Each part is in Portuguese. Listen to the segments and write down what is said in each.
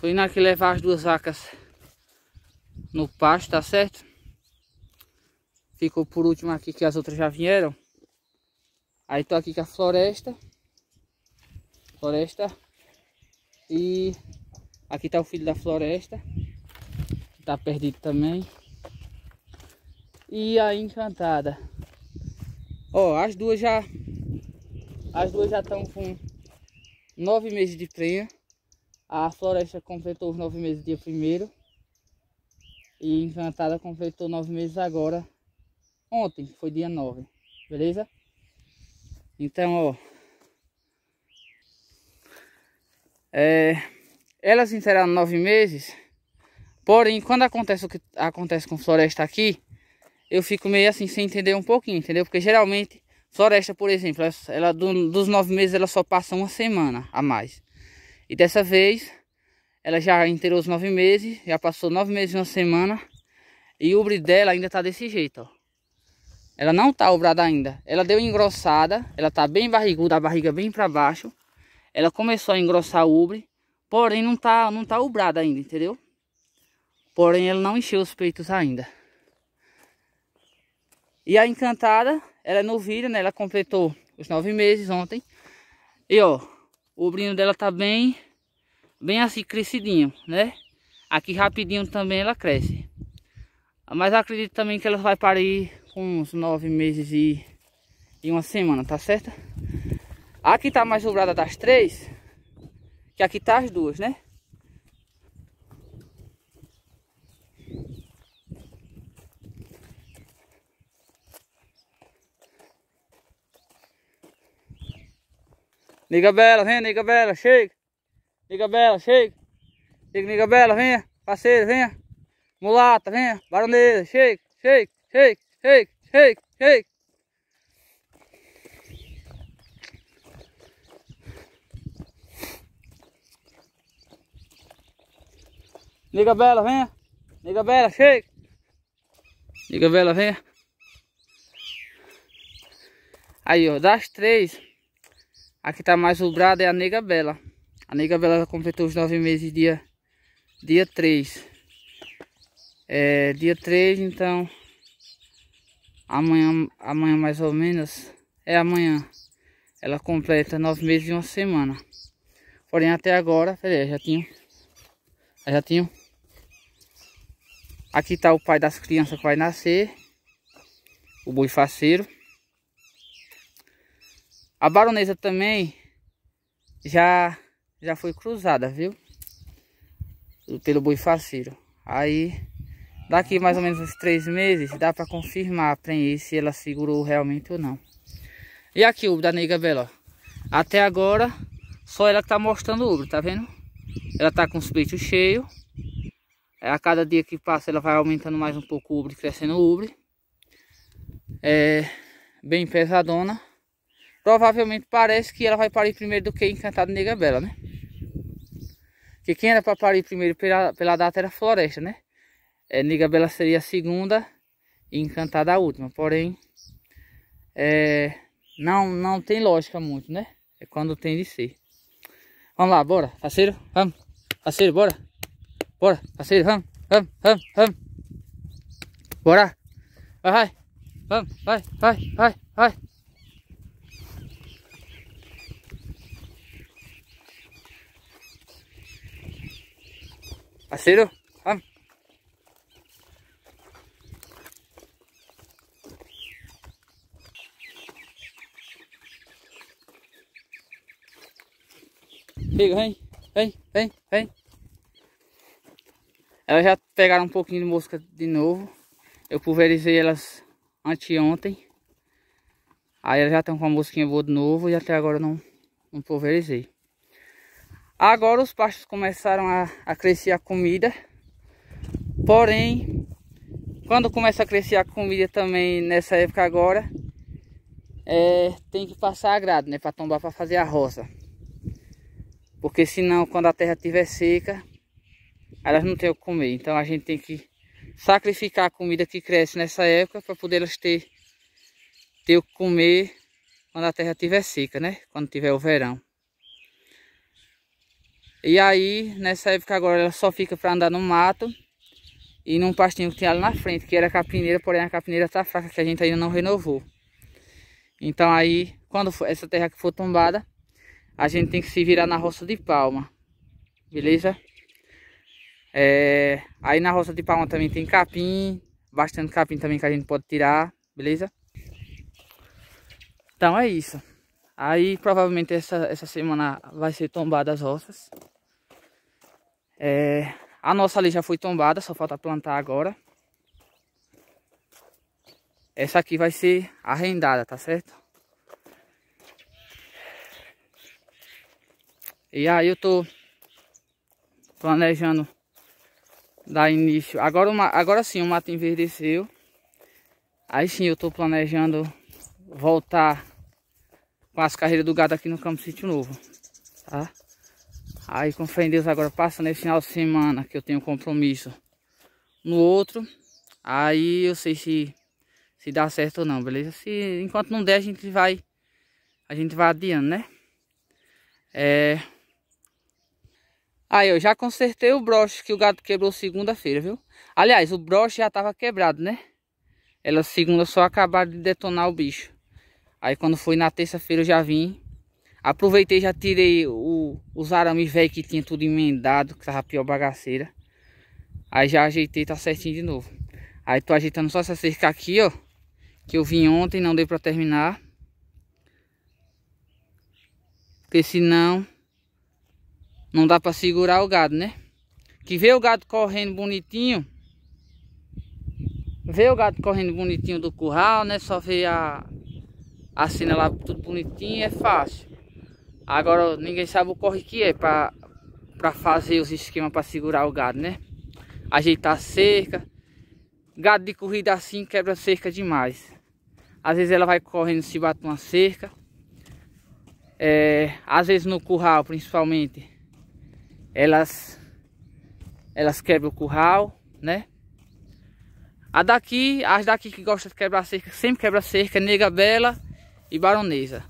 Tô indo aqui levar as duas vacas no pasto, tá certo? Ficou por último aqui que as outras já vieram. Aí tô aqui com a floresta. Floresta. E aqui tá o filho da floresta. Tá perdido também. E a encantada. Ó, as duas já... As duas já estão com nove meses de prenha. A floresta completou os nove meses dia primeiro. E Encantada completou nove meses agora. Ontem, foi dia 9. Beleza? Então, ó. É, elas entraram nove meses. Porém, quando acontece o que acontece com floresta aqui, eu fico meio assim sem entender um pouquinho, entendeu? Porque geralmente, floresta, por exemplo, ela, ela dos nove meses ela só passa uma semana a mais. E dessa vez, ela já inteirou os nove meses, já passou nove meses e uma semana. E o ubre dela ainda tá desse jeito, ó. Ela não tá obrada ainda. Ela deu engrossada, ela tá bem barriguda, a barriga bem para baixo. Ela começou a engrossar o ubre, porém não tá, não tá obrada ainda, entendeu? Porém ela não encheu os peitos ainda. E a encantada, ela é novilha, né? Ela completou os nove meses ontem. E ó, o brinho dela tá bem, bem assim, crescidinho, né? Aqui rapidinho também ela cresce. Mas acredito também que ela vai parir com uns nove meses e, e uma semana, tá certo? Aqui tá mais dobrada das três, que aqui tá as duas, né? Nega Bela, vem, Nega Bela, chega. Nega Bela, chega. liga Nega Bela, venha. Parceiro, venha. Mulata, venha. Baronesa, chega, chega, chega, chega, chega, chega. Nega Bela, venha. Nega Bela, chega. Nega Bela, venha. Aí, ó, das três. Aqui tá mais lubrada é a Nega Bela. A Nega Bela completou os nove meses dia, dia 3. É, dia 3, então... Amanhã, amanhã mais ou menos... É amanhã. Ela completa nove meses e uma semana. Porém, até agora... Peraí, já tinha... Já tinha... Aqui tá o pai das crianças que vai nascer. O boi faceiro. A baronesa também já, já foi cruzada, viu? Pelo boi faceiro. Aí, daqui mais ou menos uns três meses, dá para confirmar, prender se ela segurou realmente ou não. E aqui o da nega bela, ó. Até agora, só ela tá mostrando o ouro, tá vendo? Ela tá com os peitos cheios. É, a cada dia que passa, ela vai aumentando mais um pouco o ubre, crescendo o ubre. É bem pesadona. Provavelmente parece que ela vai parir primeiro do que Encantado Nega Bela, né? Que quem era para parir primeiro pela, pela data era Floresta, né? É, Nega Bela seria a segunda e Encantada a última. Porém, é, não, não tem lógica muito, né? É quando tem de ser. Vamos lá, bora. Parceiro, vamos. Parceiro, bora. Bora, parceiro, vamos. Vamos, vamos, vamos. Bora. Vai, vai. Vamos, vai, vai, vai, vai. Parceiro, vamos. Pega, vem, vem, vem, vem. Elas já pegaram um pouquinho de mosca de novo. Eu pulverizei elas anteontem. Aí elas já estão com a mosquinha boa de novo e até agora não, não pulverizei. Agora os pastos começaram a, a crescer a comida. Porém, quando começa a crescer a comida também nessa época agora, é, tem que passar a grade, né? Para tombar, para fazer a roça. Porque senão, quando a terra estiver seca, elas não têm o que comer. Então a gente tem que sacrificar a comida que cresce nessa época para poder elas ter, ter o que comer quando a terra estiver seca, né? Quando tiver o verão. E aí, nessa época agora, ela só fica para andar no mato e num pastinho que tem ali na frente, que era capineira, porém a capineira tá fraca, que a gente ainda não renovou. Então aí, quando essa terra que for tombada, a gente tem que se virar na roça de palma, beleza? É, aí na roça de palma também tem capim, bastante capim também que a gente pode tirar, beleza? Então é isso. Aí provavelmente essa, essa semana vai ser tombada as roças. É, a nossa ali já foi tombada, só falta plantar agora. Essa aqui vai ser arrendada, tá certo? E aí eu tô planejando dar início. Agora, uma, agora sim o mato enverdeceu. Aí sim eu tô planejando voltar com as carreiras do gado aqui no Campo Sítio Novo, tá? Aí, com fé em Deus, agora passa nesse final de semana que eu tenho compromisso no outro. Aí eu sei se, se dá certo ou não, beleza? Se, enquanto não der, a gente vai, a gente vai adiando, né? É... Aí eu já consertei o broche que o gado quebrou segunda-feira, viu? Aliás, o broche já tava quebrado, né? Ela segunda só acabaram de detonar o bicho. Aí quando foi na terça-feira eu já vim. Aproveitei, já tirei o, os arames velhos que tinha tudo emendado, que tava pior bagaceira. Aí já ajeitei, tá certinho de novo. Aí tô ajeitando só essa cerca aqui, ó. Que eu vim ontem, não deu pra terminar. Porque senão... Não dá pra segurar o gado, né? Que vê o gado correndo bonitinho... Vê o gado correndo bonitinho do curral, né? Só vê a, assina lá tudo bonitinho, é fácil. Agora ninguém sabe o corre que é para para fazer os esquemas para segurar o gado, né? Ajeitar a cerca. Gado de corrida assim quebra cerca demais. Às vezes ela vai correndo se bate uma cerca. É, às vezes no curral, principalmente, elas elas quebram o curral, né? A daqui, as daqui que gosta de quebrar cerca, sempre quebra cerca, nega bela e baronesa.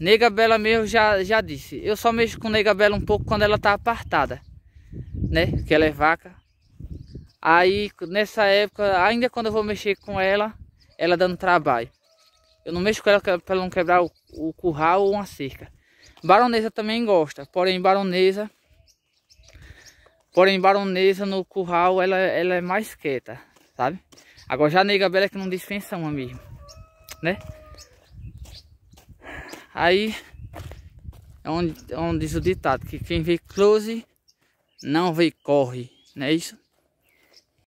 Nega Bela mesmo já, já disse. Eu só mexo com Nega Bela um pouco quando ela tá apartada. Né? Que ela é vaca. Aí nessa época, ainda quando eu vou mexer com ela, ela dando trabalho. Eu não mexo com ela para ela não quebrar o, o curral ou uma cerca. Baronesa também gosta, porém baronesa. Porém baronesa no curral ela, ela é mais quieta, sabe? Agora já a nega bela é que não dispensa uma mesmo, né? Aí é onde, é onde diz o ditado que quem vê close não vê corre, não é isso?